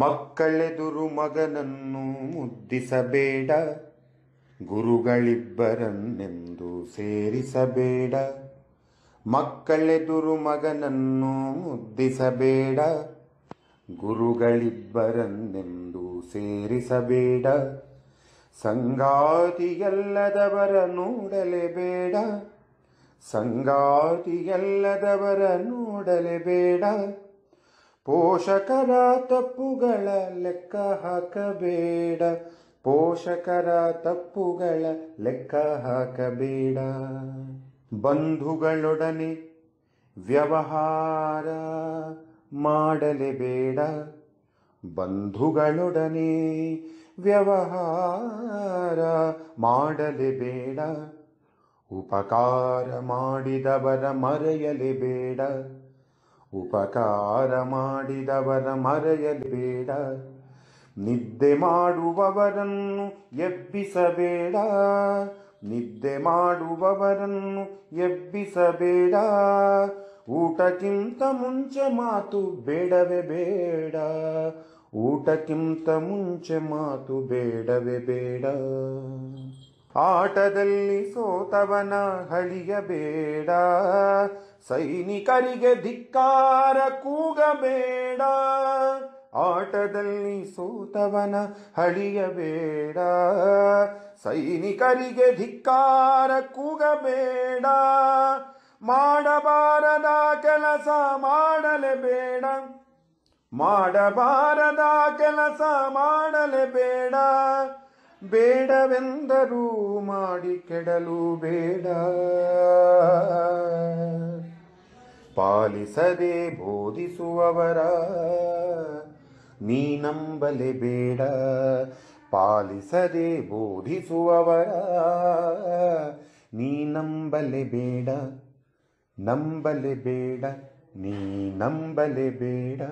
ಮಕ್ಕಳೆದುರು ಮಗನನ್ನು ಮುದ್ದಿಸಬೇಡ ಗುರುಗಳಿಬ್ಬರನ್ನೆಂದು ಸೇರಿಸಬೇಡ ಮಕ್ಕಳೆದುರು ಮಗನನ್ನು ಮುದ್ದಿಸಬೇಡ ಗುರುಗಳಿಬ್ಬರನ್ನೆಂದು ಸೇರಿಸಬೇಡ ಸಂಗಾತಿಯಲ್ಲದವರ ಸಂಗಾತಿ ಸಂಗಾತಿಯಲ್ಲದವರ ನೋಡಲೇಬೇಡ ಪೋಷಕರ ತಪ್ಪುಗಳ ಲೆಕ್ಕ ಹಾಕಬೇಡ ಪೋಷಕರ ತಪ್ಪುಗಳ ಲೆಕ್ಕ ಹಾಕಬೇಡ ಬಂಧುಗಳೊಡನೆ ವ್ಯವಹಾರ ಮಾಡಲೇಬೇಡ ಬಂಧುಗಳೊಡನೆ ವ್ಯವಹಾರ ಮಾಡಲೇಬೇಡ ಉಪಕಾರ ಮಾಡಿದವರ ಮರೆಯಲೇಬೇಡ ಉಪಕಾರ ಮಾಡಿದವರ ಬೇಡ ನಿದ್ದೆ ಮಾಡುವವರನ್ನು ಎಬ್ಬಿಸಬೇಡ ನಿದ್ದೆ ಮಾಡುವವರನ್ನು ಎಬ್ಬಿಸಬೇಡ ಊಟಕ್ಕಿಂತ ಮುಂಚೆ ಮಾತು ಬೇಡವೇ ಬೇಡ ಊಟಕ್ಕಿಂತ ಮುಂಚೆ ಮಾತು ಬೇಡವೇ ಬೇಡ ಆಟದಲ್ಲಿ ಸೋತವನ ಹಳಿಯಬೇಡ ಸೈನಿಕರಿಗೆ ಧಿಕ್ಕಾರ ಕೂಗಬೇಡ ಆಟದಲ್ಲಿ ಸೋತವನ ಹಳಿಯಬೇಡ ಸೈನಿಕರಿಗೆ ಧಿಕ್ಕಾರ ಕೂಗಬೇಡ ಮಾಡಬಾರದ ಕೆಲಸ ಮಾಡಲೇಬೇಡ ಮಾಡಬಾರದ ಕೆಲಸ ಮಾಡಲೇಬೇಡ ಬೇಡವೆಂದರೂ ಮಾಡಿ ಕೆಡಲು ಬೇಡ ಪಾಲಿಸದೆ ಬೋಧಿಸುವವರ ನೀ ನಂಬಲೆ ಬೇಡ ಪಾಲಿಸದೆ ಬೋಧಿಸುವವರ ನೀ ನಂಬಲೆ ಬೇಡ ನಂಬಲೆ ಬೇಡ ನೀ ನಂಬಲೆ ಬೇಡ